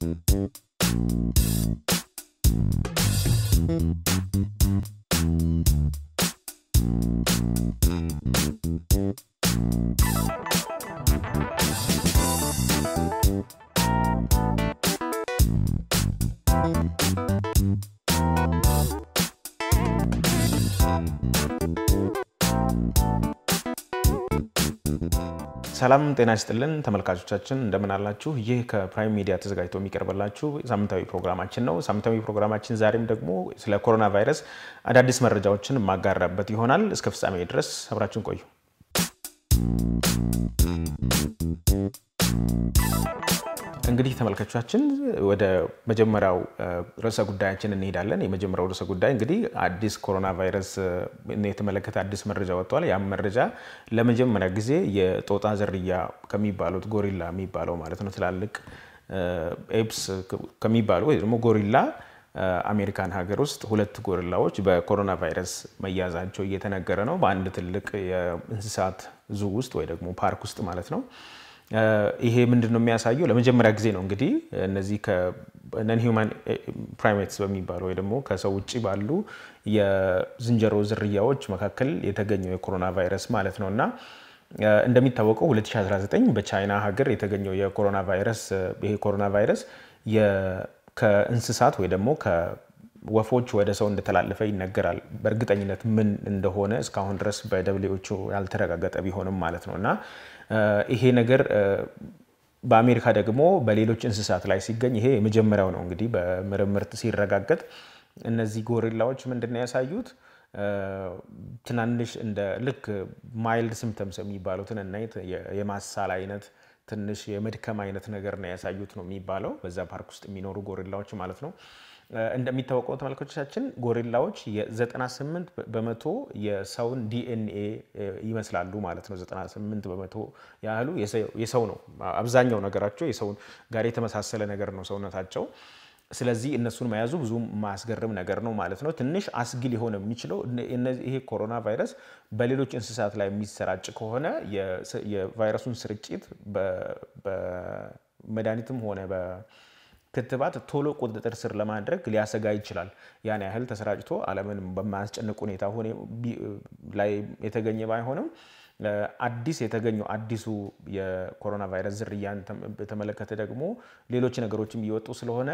Mm-hmm. ሰላም ጤና ይስጥልን ተመልካቾቻችን፣ እንደምን አላችሁ? ይህ ከፕራይም ሚዲያ ተዘጋጅቶ የሚቀርብላችሁ ሳምንታዊ ፕሮግራማችን ነው። ሳምንታዊ ፕሮግራማችን ዛሬም ደግሞ ስለ ኮሮና ቫይረስ አዳዲስ መረጃዎችን የማጋራበት ይሆናል። እስከ ፍጻሜ ድረስ አብራችን ቆዩ። እንግዲህ ተመልካቾቻችን ወደ መጀመሪያው ርዕሰ ጉዳያችን እንሄዳለን። የመጀመሪያው ርዕሰ ጉዳይ እንግዲህ አዲስ ኮሮና ቫይረስ የተመለከተ አዲስ መረጃ ወጥቷል። ያም መረጃ ለመጀመሪያ ጊዜ የጦጣ ዝርያ ከሚባሉት ጎሪላ የሚባለው ማለት ነው ትላልቅ ኤፕስ ከሚባሉ ወይ ደግሞ ጎሪላ አሜሪካን ሀገር ውስጥ ሁለት ጎሪላዎች በኮሮና ቫይረስ መያዛቸው እየተነገረ ነው በአንድ ትልቅ የእንስሳት ዙ ውስጥ ወይ ደግሞ ፓርክ ውስጥ ማለት ነው። ይሄ ምንድን ነው የሚያሳየው? ለመጀመሪያ ጊዜ ነው እንግዲህ እነዚህ ነን ሂውማን ፕራይሜትስ በሚባለው ወይ ደግሞ ከሰው ውጭ ባሉ የዝንጀሮ ዝርያዎች መካከል የተገኘው የኮሮና ቫይረስ ማለት ነው እና እንደሚታወቀው 2019 በቻይና ሀገር የተገኘው የኮሮና ቫይረስ ይሄ ኮሮና ቫይረስ ከእንስሳት ወይ ደግሞ ወፎች ወደ ሰው እንደተላለፈ ይነገራል። በእርግጠኝነት ምን እንደሆነ እስካሁን ድረስ በደብሊዎቹ ያልተረጋገጠ ቢሆንም ማለት ነው እና ይሄ ነገር በአሜሪካ ደግሞ በሌሎች እንስሳት ላይ ሲገኝ ይሄ የመጀመሪያው ነው። እንግዲህ በምርምርት ሲረጋገጥ እነዚህ ጎሪላዎች ምንድን ነው ያሳዩት? ትናንሽ እንደ ልክ ማይልድ ሲምተምስ የሚባሉትን እና የማሳል አይነት ትንሽ የመድከም አይነት ነገር ነው ያሳዩት ነው የሚባለው በዛ ፓርክ ውስጥ የሚኖሩ ጎሪላዎች ማለት ነው። እንደሚታወቀው ተመልካቾቻችን ጎሪላዎች የ98 በመቶ የሰውን ዲኤንኤ ይመስላሉ ማለት ነው። 98 በመቶ ያህሉ የሰው ነው። አብዛኛው ነገራቸው የሰውን ጋር የተመሳሰለ ነገር ነው ሰውነታቸው። ስለዚህ እነሱን መያዙ ብዙም ማስገርም ነገር ነው ማለት ነው። ትንሽ አስጊ ሊሆን የሚችለው ይሄ ኮሮና ቫይረስ በሌሎች እንስሳት ላይ የሚሰራጭ ከሆነ የቫይረሱን ስርጭት በመድኃኒትም ሆነ ክትባት ቶሎ ቁጥጥር ስር ለማድረግ ሊያሰጋ ይችላል። ያን ያህል ተሰራጭቶ ዓለምን በማያስጨንቅ ሁኔታ ላይ የተገኘ ባይሆንም አዲስ የተገኘው አዲሱ የኮሮና ቫይረስ ዝርያን በተመለከተ ደግሞ ሌሎች ነገሮችም እየወጡ ስለሆነ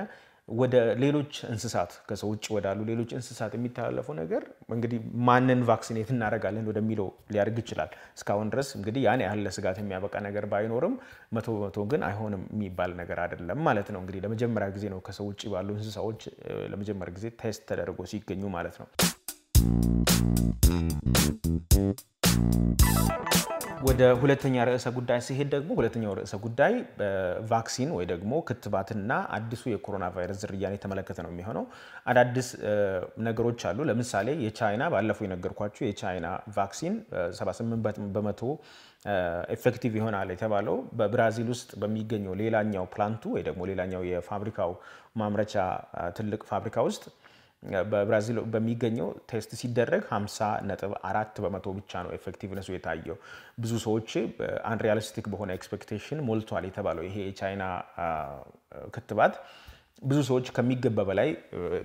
ወደ ሌሎች እንስሳት ከሰው ውጭ ወዳሉ ሌሎች እንስሳት የሚተላለፈው ነገር እንግዲህ ማንን ቫክሲኔት እናደርጋለን ወደሚለው ሊያደርግ ይችላል። እስካሁን ድረስ እንግዲህ ያን ያህል ለስጋት የሚያበቃ ነገር ባይኖርም መቶ በመቶ ግን አይሆንም የሚባል ነገር አይደለም ማለት ነው። እንግዲህ ለመጀመሪያ ጊዜ ነው ከሰው ውጭ ባሉ እንስሳዎች ለመጀመሪያ ጊዜ ቴስት ተደርጎ ሲገኙ ማለት ነው። ወደ ሁለተኛ ርዕሰ ጉዳይ ሲሄድ ደግሞ ሁለተኛው ርዕሰ ጉዳይ ቫክሲን ወይ ደግሞ ክትባትና አዲሱ የኮሮና ቫይረስ ዝርያን የተመለከተ ነው የሚሆነው። አዳዲስ ነገሮች አሉ። ለምሳሌ የቻይና ባለፈው የነገርኳቸው የቻይና ቫክሲን 78 በመቶ ኤፌክቲቭ ይሆናል የተባለው በብራዚል ውስጥ በሚገኘው ሌላኛው ፕላንቱ ወይ ደግሞ ሌላኛው የፋብሪካው ማምረቻ ትልቅ ፋብሪካ ውስጥ በብራዚል በሚገኘው ቴስት ሲደረግ 50 ነጥብ አራት በመቶ ብቻ ነው ኤፌክቲቭነሱ የታየው። ብዙ ሰዎች አንሪያሊስቲክ በሆነ ኤክስፔክቴሽን ሞልቷል የተባለው ይሄ የቻይና ክትባት ብዙ ሰዎች ከሚገባ በላይ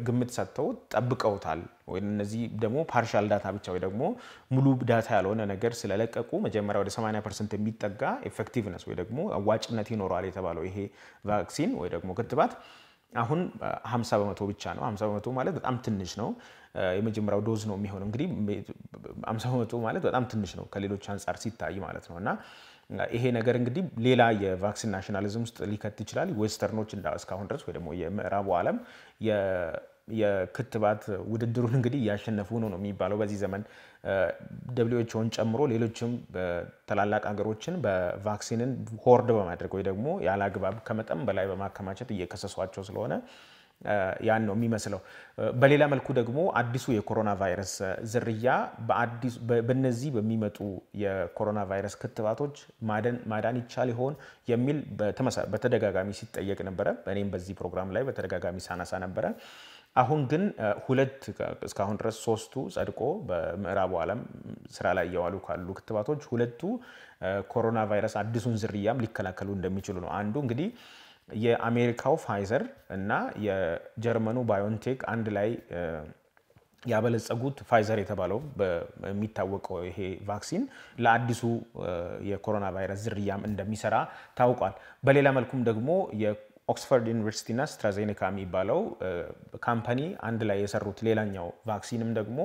ግምት ሰጥተው ጠብቀውታል። ወይም እነዚህ ደግሞ ፓርሻል ዳታ ብቻ ወይ ደግሞ ሙሉ ዳታ ያልሆነ ነገር ስለለቀቁ መጀመሪያ ወደ 80 ፐርሰንት የሚጠጋ ኤፌክቲቭነስ ወይ ደግሞ አዋጭነት ይኖረዋል የተባለው ይሄ ቫክሲን ወይ ደግሞ ክትባት አሁን 50 በመቶ ብቻ ነው። 50 በመቶ ማለት በጣም ትንሽ ነው። የመጀመሪያው ዶዝ ነው የሚሆነው እንግዲህ 50 በመቶ ማለት በጣም ትንሽ ነው ከሌሎች አንጻር ሲታይ ማለት ነው እና ይሄ ነገር እንግዲህ ሌላ የቫክሲን ናሽናሊዝም ውስጥ ሊከት ይችላል። ዌስተርኖች እስካሁን ድረስ ወይ ደግሞ የምዕራቡ ዓለም የክትባት ውድድሩን እንግዲህ እያሸነፉ ነው ነው የሚባለው በዚህ ዘመን ደብሊውኤችኦን ጨምሮ ሌሎችም ታላላቅ ሀገሮችን በቫክሲንን ሆርድ በማድረግ ወይ ደግሞ ያለ አግባብ ከመጠን በላይ በማከማቸት እየከሰሷቸው ስለሆነ ያን ነው የሚመስለው። በሌላ መልኩ ደግሞ አዲሱ የኮሮና ቫይረስ ዝርያ በነዚህ በሚመጡ የኮሮና ቫይረስ ክትባቶች ማዳን ይቻል ይሆን የሚል በተደጋጋሚ ሲጠየቅ ነበረ። እኔም በዚህ ፕሮግራም ላይ በተደጋጋሚ ሳነሳ ነበረ። አሁን ግን ሁለት እስካሁን ድረስ ሶስቱ ጸድቆ በምዕራቡ ዓለም ስራ ላይ እየዋሉ ካሉ ክትባቶች ሁለቱ ኮሮና ቫይረስ አዲሱን ዝርያም ሊከላከሉ እንደሚችሉ ነው። አንዱ እንግዲህ የአሜሪካው ፋይዘር እና የጀርመኑ ባዮንቴክ አንድ ላይ ያበለጸጉት ፋይዘር የተባለው የሚታወቀው ይሄ ቫክሲን ለአዲሱ የኮሮና ቫይረስ ዝርያም እንደሚሰራ ታውቋል። በሌላ መልኩም ደግሞ ዩኒቨርሲቲ ዩኒቨርሲቲና ስትራዜኔካ የሚባለው ካምፓኒ አንድ ላይ የሰሩት ሌላኛው ቫክሲንም ደግሞ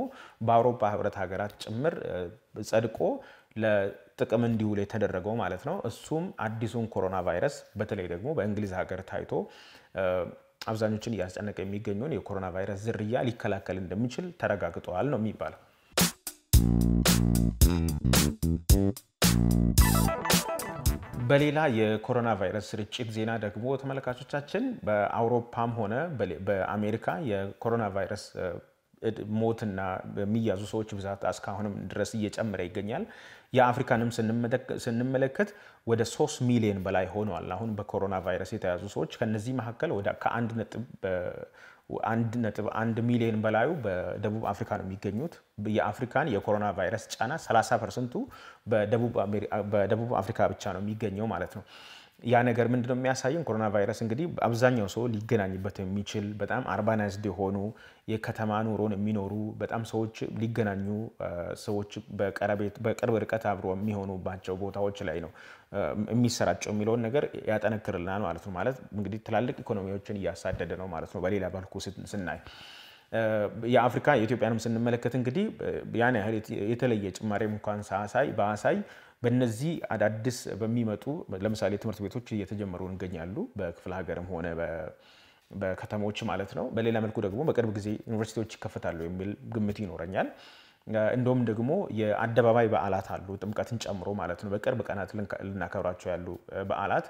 በአውሮፓ ህብረት ሀገራት ጭምር ጸድቆ ለጥቅም እንዲውል የተደረገው ማለት ነው። እሱም አዲሱን ኮሮና ቫይረስ በተለይ ደግሞ በእንግሊዝ ሀገር ታይቶ አብዛኞችን እያስጨነቀ የሚገኘውን የኮሮና ቫይረስ ዝርያ ሊከላከል እንደሚችል ተረጋግጠዋል ነው የሚባለው። በሌላ የኮሮና ቫይረስ ስርጭት ዜና ደግሞ ተመልካቾቻችን በአውሮፓም ሆነ በአሜሪካ የኮሮና ቫይረስ ሞትና የሚያዙ ሰዎች ብዛት እስካሁንም ድረስ እየጨመረ ይገኛል። የአፍሪካንም ስንመለከት ወደ ሶስት ሚሊዮን በላይ ሆኗል አሁን በኮሮና ቫይረስ የተያዙ ሰዎች። ከነዚህ መካከል ወደ ከአንድ ነጥብ አንድ ነጥብ አንድ ሚሊዮን በላዩ በደቡብ አፍሪካ ነው የሚገኙት። የአፍሪካን የኮሮና ቫይረስ ጫና 30 ፐርሰንቱ በደቡብ አፍሪካ ብቻ ነው የሚገኘው ማለት ነው። ያ ነገር ምንድነው የሚያሳየን? ኮሮና ቫይረስ እንግዲህ አብዛኛው ሰው ሊገናኝበት የሚችል በጣም አርባናይዝድ የሆኑ የከተማ ኑሮን የሚኖሩ በጣም ሰዎች ሊገናኙ ሰዎች በቅርብ ርቀት አብሮ የሚሆኑባቸው ቦታዎች ላይ ነው የሚሰራጨው የሚለውን ነገር ያጠነክርልናል ማለት ነው። ማለት እንግዲህ ትላልቅ ኢኮኖሚዎችን እያሳደደ ነው ማለት ነው። በሌላ መልኩ ስናይ የአፍሪካ የኢትዮጵያንም ስንመለከት እንግዲህ ያን ያህል የተለየ ጭማሪም እንኳን ሳሳይ በአሳይ በነዚህ አዳዲስ በሚመጡ ለምሳሌ ትምህርት ቤቶች እየተጀመሩ እንገኛሉ በክፍለ ሀገርም ሆነ በከተሞች ማለት ነው። በሌላ መልኩ ደግሞ በቅርብ ጊዜ ዩኒቨርሲቲዎች ይከፈታሉ የሚል ግምት ይኖረኛል። እንደውም ደግሞ የአደባባይ በዓላት አሉ ጥምቀትን ጨምሮ ማለት ነው። በቅርብ ቀናት ልናከብራቸው ያሉ በዓላት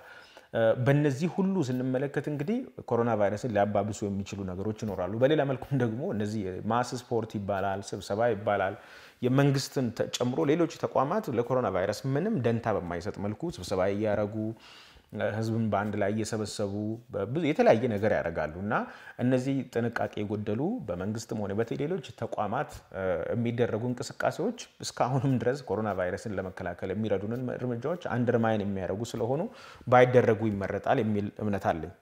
በነዚህ ሁሉ ስንመለከት እንግዲህ ኮሮና ቫይረስን ሊያባብሱ የሚችሉ ነገሮች ይኖራሉ። በሌላ መልኩም ደግሞ እነዚህ ማስ ስፖርት ይባላል፣ ስብሰባ ይባላል የመንግስትን ጨምሮ ሌሎች ተቋማት ለኮሮና ቫይረስ ምንም ደንታ በማይሰጥ መልኩ ስብሰባ እያረጉ ህዝብን በአንድ ላይ እየሰበሰቡ የተለያየ ነገር ያደርጋሉ እና እነዚህ ጥንቃቄ የጎደሉ በመንግስትም ሆነ በሌሎች ተቋማት የሚደረጉ እንቅስቃሴዎች እስካሁንም ድረስ ኮሮና ቫይረስን ለመከላከል የሚረዱንን እርምጃዎች አንድርማይን የሚያደርጉ ስለሆኑ ባይደረጉ ይመረጣል የሚል እምነት አለኝ።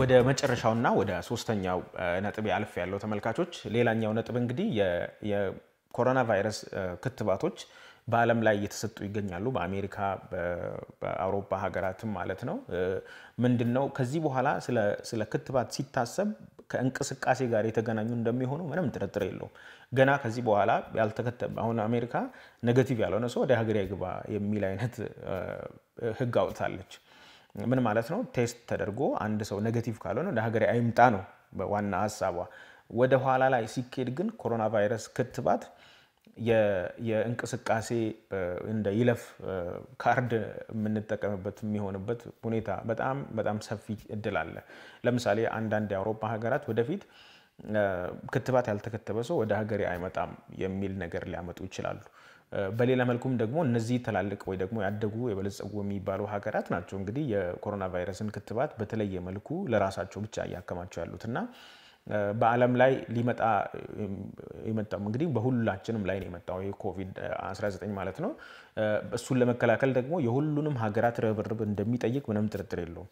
ወደ መጨረሻውና ወደ ሶስተኛው ነጥብ አልፍ ያለው ተመልካቾች፣ ሌላኛው ነጥብ እንግዲህ ኮሮና ቫይረስ ክትባቶች በዓለም ላይ እየተሰጡ ይገኛሉ። በአሜሪካ በአውሮፓ ሀገራትም ማለት ነው። ምንድን ነው ከዚህ በኋላ ስለ ክትባት ሲታሰብ ከእንቅስቃሴ ጋር የተገናኙ እንደሚሆኑ ምንም ጥርጥር የለውም። ገና ከዚህ በኋላ ያልተከተበ አሁን አሜሪካ ኔጌቲቭ ያልሆነ ሰው ወደ ሀገር ይግባ የሚል አይነት ህግ አውጥታለች። ምን ማለት ነው? ቴስት ተደርጎ አንድ ሰው ኔጋቲቭ ካልሆነ ወደ ሀገር አይምጣ ነው ዋና ሀሳቧ። ወደ ኋላ ላይ ሲኬድ ግን ኮሮና ቫይረስ ክትባት የእንቅስቃሴ እንደ ይለፍ ካርድ የምንጠቀምበት የሚሆንበት ሁኔታ በጣም በጣም ሰፊ እድል አለ። ለምሳሌ አንዳንድ የአውሮፓ ሀገራት ወደፊት ክትባት ያልተከተበ ሰው ወደ ሀገሬ አይመጣም የሚል ነገር ሊያመጡ ይችላሉ። በሌላ መልኩም ደግሞ እነዚህ ትላልቅ ወይ ደግሞ ያደጉ የበለጸጉ የሚባሉ ሀገራት ናቸው እንግዲህ የኮሮና ቫይረስን ክትባት በተለየ መልኩ ለራሳቸው ብቻ እያከማቸው ያሉት እና በዓለም ላይ ሊመጣ የመጣው እንግዲህ በሁላችንም ላይ ነው የመጣው ኮቪድ-19 ማለት ነው። እሱን ለመከላከል ደግሞ የሁሉንም ሀገራት ርብርብ እንደሚጠይቅ ምንም ጥርጥር የለውም።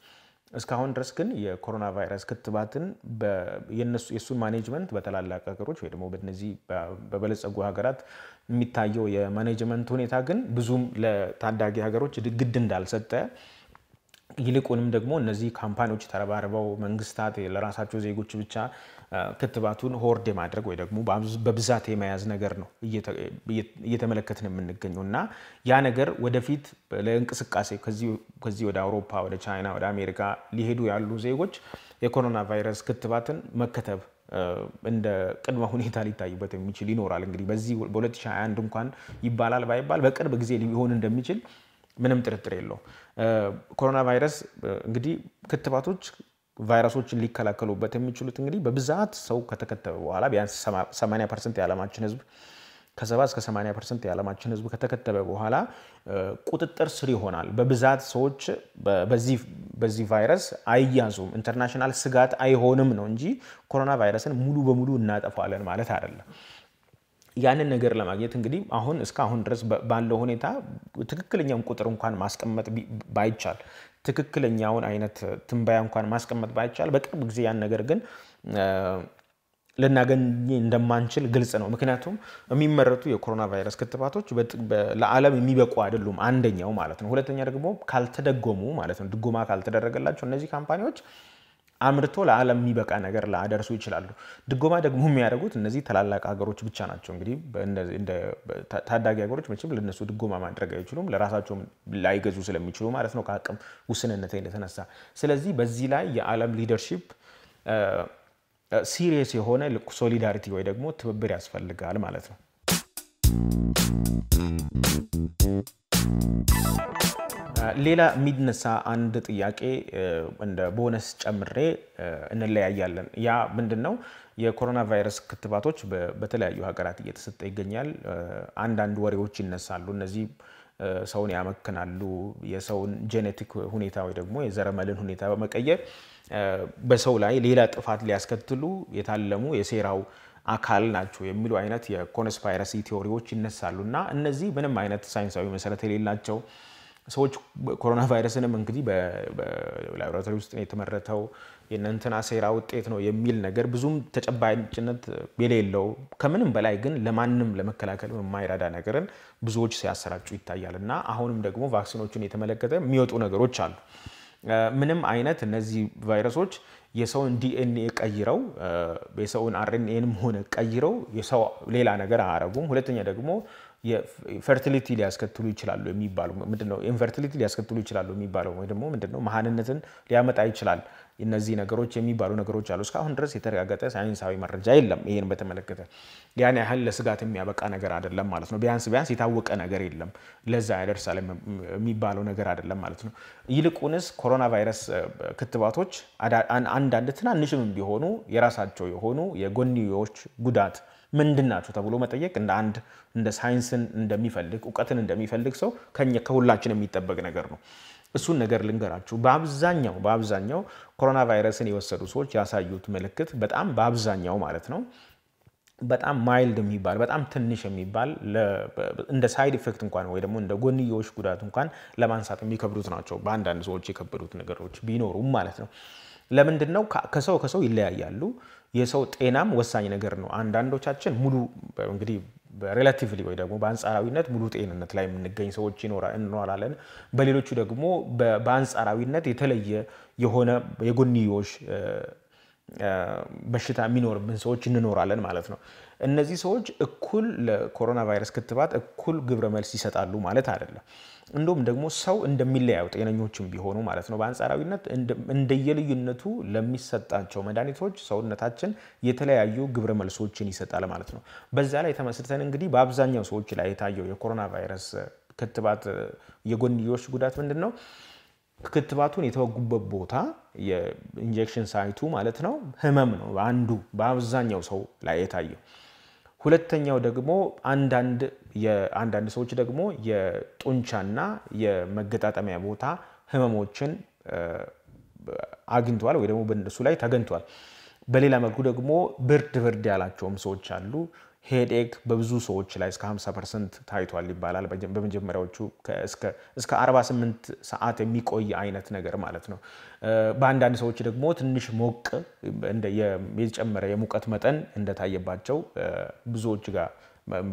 እስካሁን ድረስ ግን የኮሮና ቫይረስ ክትባትን የእሱን ማኔጅመንት በተላላቅ ሀገሮች ወይ ደግሞ በነዚህ በበለጸጉ ሀገራት የሚታየው የማኔጅመንት ሁኔታ ግን ብዙም ለታዳጊ ሀገሮች ግድ እንዳልሰጠ ይልቁንም ደግሞ እነዚህ ካምፓኒዎች ተረባርበው መንግስታት ለራሳቸው ዜጎች ብቻ ክትባቱን ሆርድ የማድረግ ወይ ደግሞ በብዛት የመያዝ ነገር ነው እየተመለከትን የምንገኘው እና ያ ነገር ወደፊት ለእንቅስቃሴ ከዚህ ወደ አውሮፓ፣ ወደ ቻይና፣ ወደ አሜሪካ ሊሄዱ ያሉ ዜጎች የኮሮና ቫይረስ ክትባትን መከተብ እንደ ቅድመ ሁኔታ ሊታይበት የሚችል ይኖራል። እንግዲህ በዚህ በ2021 እንኳን ይባላል ባይባል በቅርብ ጊዜ ሊሆን እንደሚችል ምንም ጥርጥር የለው። ኮሮና ቫይረስ እንግዲህ ክትባቶች ቫይረሶችን ሊከላከሉበት የሚችሉት እንግዲህ በብዛት ሰው ከተከተበ በኋላ ቢያንስ 80 ፐርሰንት የዓለማችን ህዝብ ከሰባ እስከ 80 ፐርሰንት የዓለማችን ህዝብ ከተከተበ በኋላ ቁጥጥር ስር ይሆናል። በብዛት ሰዎች በዚህ ቫይረስ አይያዙም፣ ኢንተርናሽናል ስጋት አይሆንም ነው እንጂ ኮሮና ቫይረስን ሙሉ በሙሉ እናጠፋለን ማለት አይደለም። ያንን ነገር ለማግኘት እንግዲህ አሁን እስካሁን ድረስ ባለው ሁኔታ ትክክለኛውን ቁጥር እንኳን ማስቀመጥ ባይቻል ትክክለኛውን አይነት ትንበያ እንኳን ማስቀመጥ ባይቻል በቅርብ ጊዜ ያን ነገር ግን ልናገኝ እንደማንችል ግልጽ ነው። ምክንያቱም የሚመረቱ የኮሮና ቫይረስ ክትባቶች ለዓለም የሚበቁ አይደሉም፣ አንደኛው ማለት ነው። ሁለተኛ ደግሞ ካልተደጎሙ ማለት ነው፣ ድጎማ ካልተደረገላቸው እነዚህ ካምፓኒዎች አምርቶ ለዓለም የሚበቃ ነገር ላደርሱ ይችላሉ። ድጎማ ደግሞ የሚያደርጉት እነዚህ ታላላቅ ሀገሮች ብቻ ናቸው። እንግዲህ ታዳጊ ሀገሮች መቼም ለነሱ ድጎማ ማድረግ አይችሉም፣ ለራሳቸውም ላይገዙ ስለሚችሉ ማለት ነው ከአቅም ውስንነት እንደተነሳ። ስለዚህ በዚህ ላይ የዓለም ሊደርሺፕ ሲሪየስ የሆነ ሶሊዳሪቲ ወይ ደግሞ ትብብር ያስፈልጋል ማለት ነው። ሌላ የሚነሳ አንድ ጥያቄ እንደ ቦነስ ጨምሬ እንለያያለን። ያ ምንድን ነው? የኮሮና ቫይረስ ክትባቶች በተለያዩ ሀገራት እየተሰጠ ይገኛል። አንዳንድ ወሬዎች ይነሳሉ። እነዚህ ሰውን ያመክናሉ። የሰውን ጄኔቲክ ሁኔታ ወይ ደግሞ የዘረመልን ሁኔታ በመቀየር በሰው ላይ ሌላ ጥፋት ሊያስከትሉ የታለሙ የሴራው አካል ናቸው የሚሉ አይነት የኮንስፓይረሲ ቴዎሪዎች ይነሳሉ እና እነዚህ ምንም አይነት ሳይንሳዊ መሰረት የሌላቸው ሰዎች ኮሮና ቫይረስንም እንግዲህ በላቦራቶሪ ውስጥ ነው የተመረተው የእነንትና ሴራ ውጤት ነው የሚል ነገር ብዙም ተጨባጭነት የሌለው ከምንም በላይ ግን ለማንም ለመከላከል የማይረዳ ነገርን ብዙዎች ሲያሰራጩ ይታያል እና አሁንም ደግሞ ቫክሲኖችን የተመለከተ የሚወጡ ነገሮች አሉ። ምንም አይነት እነዚህ ቫይረሶች የሰውን ዲኤንኤ ቀይረው የሰውን አርኤንኤንም ሆነ ቀይረው የሰው ሌላ ነገር አያረጉም። ሁለተኛ ደግሞ ፈርቲሊቲ ሊያስከትሉ ይችላሉ የሚባሉ ምንድነው ኢንፈርቲሊቲ ሊያስከትሉ ይችላሉ የሚባለው ወይ ደግሞ ምንድነው መሀንነትን ሊያመጣ ይችላል እነዚህ ነገሮች የሚባሉ ነገሮች አሉ። እስካሁን ድረስ የተረጋገጠ ሳይንሳዊ መረጃ የለም። ይህን በተመለከተ ያን ያህል ለስጋት የሚያበቃ ነገር አይደለም ማለት ነው። ቢያንስ ቢያንስ የታወቀ ነገር የለም፣ ለዛ ያደርሳል የሚባለው ነገር አይደለም ማለት ነው። ይልቁንስ ኮሮና ቫይረስ ክትባቶች አንዳንድ ትናንሽም ቢሆኑ የራሳቸው የሆኑ የጎንዮች ጉዳት ምንድን ናቸው ተብሎ መጠየቅ እንደ አንድ እንደ ሳይንስን እንደሚፈልግ እውቀትን እንደሚፈልግ ሰው ከሁላችን የሚጠበቅ ነገር ነው። እሱን ነገር ልንገራችሁ። በአብዛኛው በአብዛኛው ኮሮና ቫይረስን የወሰዱ ሰዎች ያሳዩት ምልክት በጣም በአብዛኛው ማለት ነው በጣም ማይልድ የሚባል በጣም ትንሽ የሚባል እንደ ሳይድ ኢፌክት እንኳን ወይ ደግሞ እንደ ጎንዮሽ ጉዳት እንኳን ለማንሳት የሚከብዱት ናቸው። በአንዳንድ ሰዎች የከበዱት ነገሮች ቢኖሩም ማለት ነው። ለምንድን ነው ከሰው ከሰው ይለያያሉ። የሰው ጤናም ወሳኝ ነገር ነው። አንዳንዶቻችን ሙሉ እንግዲህ ሬላቲቭሊ ወይ ደግሞ በአንጻራዊነት ሙሉ ጤንነት ላይ የምንገኝ ሰዎች እንኖራለን። በሌሎቹ ደግሞ በአንጻራዊነት የተለየ የሆነ የጎንዮሽ በሽታ የሚኖርብን ሰዎች እንኖራለን ማለት ነው። እነዚህ ሰዎች እኩል ለኮሮና ቫይረስ ክትባት እኩል ግብረ መልስ ይሰጣሉ ማለት አይደለም። እንዲሁም ደግሞ ሰው እንደሚለያዩ ጤነኞችም ቢሆኑ ማለት ነው። በአንጻራዊነት እንደየልዩነቱ ለሚሰጣቸው መድኃኒቶች ሰውነታችን የተለያዩ ግብረ መልሶችን ይሰጣል ማለት ነው። በዛ ላይ ተመስርተን እንግዲህ በአብዛኛው ሰዎች ላይ የታየው የኮሮና ቫይረስ ክትባት የጎንዮሽ ጉዳት ምንድን ነው? ክትባቱን የተወጉበት ቦታ የኢንጀክሽን ሳይቱ ማለት ነው ህመም ነው አንዱ በአብዛኛው ሰው ላይ የታየው። ሁለተኛው ደግሞ አንዳንድ ሰዎች ደግሞ የጡንቻና የመገጣጠሚያ ቦታ ህመሞችን አግኝተዋል ወይ ደግሞ በእነሱ ላይ ተገኝተዋል። በሌላ መልኩ ደግሞ ብርድ ብርድ ያላቸውም ሰዎች አሉ። ሄዴክ በብዙ ሰዎች ላይ እስከ 50 ፐርሰንት ታይቷል ይባላል። በመጀመሪያዎቹ እስከ 48 ሰዓት የሚቆይ አይነት ነገር ማለት ነው። በአንዳንድ ሰዎች ደግሞ ትንሽ ሞቅ የጨመረ የሙቀት መጠን እንደታየባቸው ብዙዎች ጋር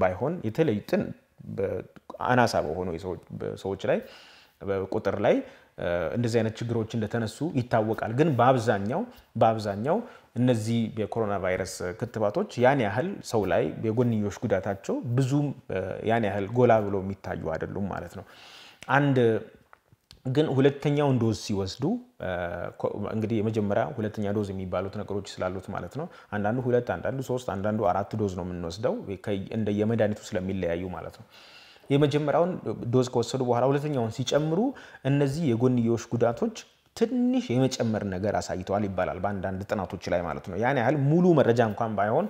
ባይሆን የተለይ አናሳ በሆኑ ሰዎች ላይ ቁጥር ላይ እንደዚህ አይነት ችግሮች እንደተነሱ ይታወቃል። ግን በአብዛኛው በአብዛኛው እነዚህ የኮሮና ቫይረስ ክትባቶች ያን ያህል ሰው ላይ የጎንዮሽ ጉዳታቸው ብዙም ያን ያህል ጎላ ብሎ የሚታዩ አይደሉም ማለት ነው። አንድ ግን ሁለተኛውን ዶዝ ሲወስዱ እንግዲህ የመጀመሪያ ሁለተኛ ዶዝ የሚባሉት ነገሮች ስላሉት ማለት ነው። አንዳንዱ ሁለት፣ አንዳንዱ ሶስት፣ አንዳንዱ አራት ዶዝ ነው የምንወስደው የመድኃኒቱ ስለሚለያዩ ማለት ነው። የመጀመሪያውን ዶዝ ከወሰዱ በኋላ ሁለተኛውን ሲጨምሩ እነዚህ የጎንዮሽ ጉዳቶች ትንሽ የመጨመር ነገር አሳይተዋል ይባላል በአንዳንድ ጥናቶች ላይ ማለት ነው። ያን ያህል ሙሉ መረጃ እንኳን ባይሆን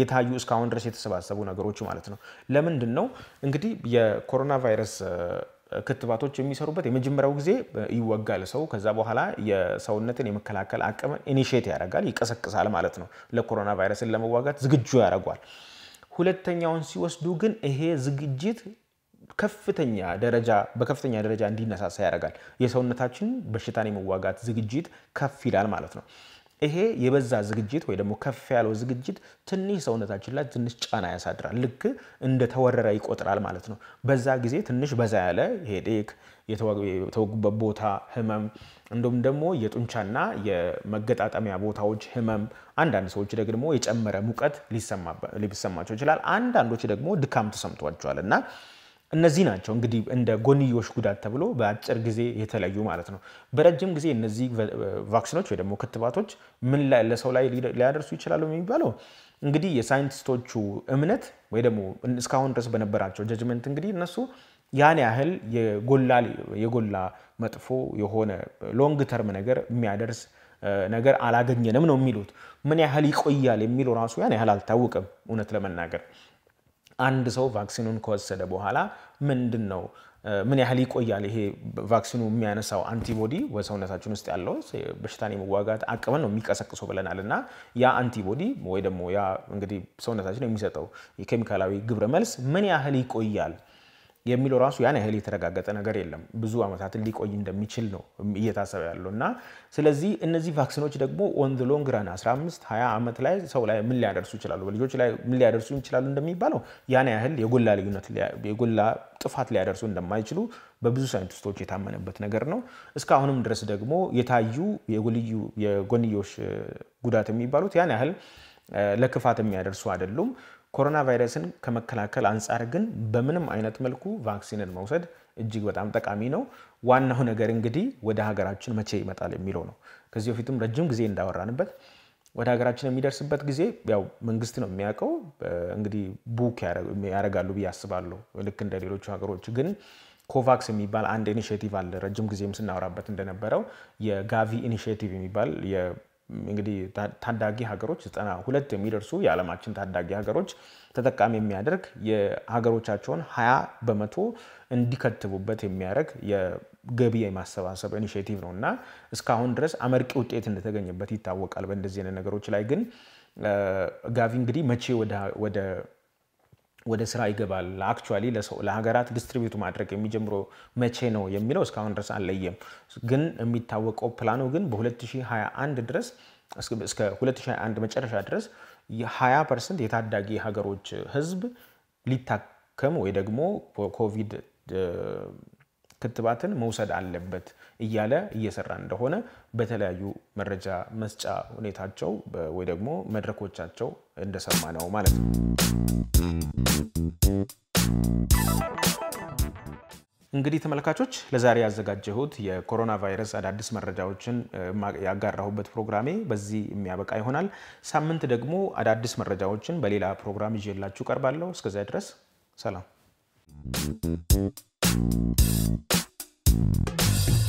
የታዩ እስካሁን ድረስ የተሰባሰቡ ነገሮች ማለት ነው። ለምንድን ነው እንግዲህ የኮሮና ቫይረስ ክትባቶች የሚሰሩበት የመጀመሪያው ጊዜ ይወጋል ሰው። ከዛ በኋላ የሰውነትን የመከላከል አቅም ኢኒሽት ያደርጋል፣ ይቀሰቅሳል ማለት ነው። ለኮሮና ቫይረስን ለመዋጋት ዝግጁ ያደርጓል። ሁለተኛውን ሲወስዱ ግን ይሄ ዝግጅት ከፍተኛ ደረጃ በከፍተኛ ደረጃ እንዲነሳሳ ያደርጋል። የሰውነታችን በሽታን የመዋጋት ዝግጅት ከፍ ይላል ማለት ነው። ይሄ የበዛ ዝግጅት ወይ ደግሞ ከፍ ያለው ዝግጅት ትንሽ ሰውነታችን ላይ ትንሽ ጫና ያሳድራል። ልክ እንደ ተወረረ ይቆጥራል ማለት ነው። በዛ ጊዜ ትንሽ በዛ ያለ ሄዴክ፣ የተወጉበት ቦታ ህመም፣ እንዲሁም ደግሞ የጡንቻና የመገጣጠሚያ ቦታዎች ህመም፣ አንዳንድ ሰዎች ደግሞ የጨመረ ሙቀት ሊሰማቸው ይችላል። አንዳንዶች ደግሞ ድካም ተሰምቷቸዋል እና እነዚህ ናቸው እንግዲህ እንደ ጎንዮሽ ጉዳት ተብሎ በአጭር ጊዜ የተለዩ ማለት ነው። በረጅም ጊዜ እነዚህ ቫክሲኖች ወይ ደግሞ ክትባቶች ምን ለሰው ላይ ሊያደርሱ ይችላሉ የሚባለው እንግዲህ የሳይንቲስቶቹ እምነት ወይ ደግሞ እስካሁን ድረስ በነበራቸው ጀጅመንት እንግዲህ እነሱ ያን ያህል የጎላ መጥፎ የሆነ ሎንግ ተርም ነገር የሚያደርስ ነገር አላገኘንም ነው የሚሉት። ምን ያህል ይቆያል የሚለው ራሱ ያን ያህል አልታወቀም እውነት ለመናገር አንድ ሰው ቫክሲኑን ከወሰደ በኋላ ምንድን ነው? ምን ያህል ይቆያል? ይሄ ቫክሲኑ የሚያነሳው አንቲቦዲ በሰውነታችን ውስጥ ያለው በሽታን የመዋጋት አቅምን ነው የሚቀሰቅሶ ብለናል እና ያ አንቲቦዲ ወይ ደግሞ ያ እንግዲህ ሰውነታችን የሚሰጠው የኬሚካላዊ ግብረ መልስ ምን ያህል ይቆያል የሚለው ራሱ ያን ያህል የተረጋገጠ ነገር የለም። ብዙ ዓመታት ሊቆይ እንደሚችል ነው እየታሰበ ያለው እና ስለዚህ እነዚህ ቫክሲኖች ደግሞ ኦን ዘ ሎንግ ራን 15 20 ዓመት ላይ ሰው ላይ ምን ሊያደርሱ ይችላሉ፣ በልጆች ላይ ምን ሊያደርሱ ይችላሉ እንደሚባለው ያን ያህል የጎላ ልዩነት የጎላ ጥፋት ሊያደርሱ እንደማይችሉ በብዙ ሳይንቲስቶች የታመነበት ነገር ነው። እስካሁንም ድረስ ደግሞ የታዩ የጎንዮሽ ጉዳት የሚባሉት ያን ያህል ለክፋት የሚያደርሱ አይደሉም። ኮሮና ቫይረስን ከመከላከል አንጻር ግን በምንም አይነት መልኩ ቫክሲንን መውሰድ እጅግ በጣም ጠቃሚ ነው። ዋናው ነገር እንግዲህ ወደ ሀገራችን መቼ ይመጣል የሚለው ነው። ከዚህ በፊትም ረጅም ጊዜ እንዳወራንበት ወደ ሀገራችን የሚደርስበት ጊዜ ያው መንግስት ነው የሚያውቀው። እንግዲህ ቡክ ያደርጋሉ ብዬ አስባለሁ። ልክ እንደ ሌሎቹ ሀገሮች ግን ኮቫክስ የሚባል አንድ ኢኒሽቲቭ አለ። ረጅም ጊዜም ስናወራበት እንደነበረው የጋቪ ኢኒሽቲቭ የሚባል እንግዲህ ታዳጊ ሀገሮች ዘጠና ሁለት የሚደርሱ የዓለማችን ታዳጊ ሀገሮች ተጠቃሚ የሚያደርግ የሀገሮቻቸውን ሀያ በመቶ እንዲከትቡበት የሚያደርግ የገቢ የማሰባሰብ ኢኒሽቲቭ ነው እና እስካሁን ድረስ አመርቂ ውጤት እንደተገኘበት ይታወቃል። በእንደዚህ አይነት ነገሮች ላይ ግን ጋቪ እንግዲህ መቼ ወደ ወደ ስራ ይገባል። አክቹዋሊ ለሀገራት ዲስትሪቢዩት ማድረግ የሚጀምረው መቼ ነው የሚለው እስካሁን ድረስ አለየም ግን የሚታወቀው ፕላኑ ግን በ2021 ድረስ እስከ 2021 መጨረሻ ድረስ የ20 ፐርሰንት የታዳጊ ሀገሮች ህዝብ ሊታከም ወይ ደግሞ ኮቪድ ክትባትን መውሰድ አለበት እያለ እየሰራ እንደሆነ በተለያዩ መረጃ መስጫ ሁኔታቸው ወይ ደግሞ መድረኮቻቸው እንደሰማ ነው ማለት ነው። እንግዲህ ተመልካቾች ለዛሬ ያዘጋጀሁት የኮሮና ቫይረስ አዳዲስ መረጃዎችን ያጋራሁበት ፕሮግራሜ በዚህ የሚያበቃ ይሆናል። ሳምንት ደግሞ አዳዲስ መረጃዎችን በሌላ ፕሮግራም ይዤላችሁ ቀርባለሁ። እስከዚያ ድረስ ሰላም።